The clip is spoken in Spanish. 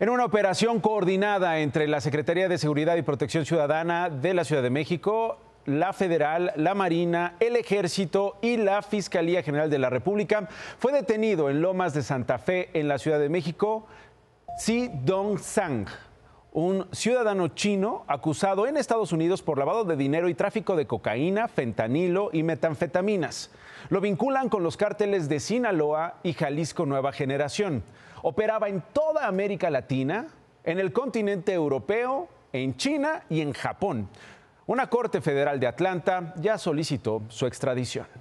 En una operación coordinada entre la Secretaría de Seguridad y Protección Ciudadana de la Ciudad de México, la Federal, la Marina, el Ejército y la Fiscalía General de la República, fue detenido en Lomas de Santa Fe, en la Ciudad de México, Si Dong Sang un ciudadano chino acusado en Estados Unidos por lavado de dinero y tráfico de cocaína, fentanilo y metanfetaminas. Lo vinculan con los cárteles de Sinaloa y Jalisco Nueva Generación. Operaba en toda América Latina, en el continente europeo, en China y en Japón. Una Corte Federal de Atlanta ya solicitó su extradición.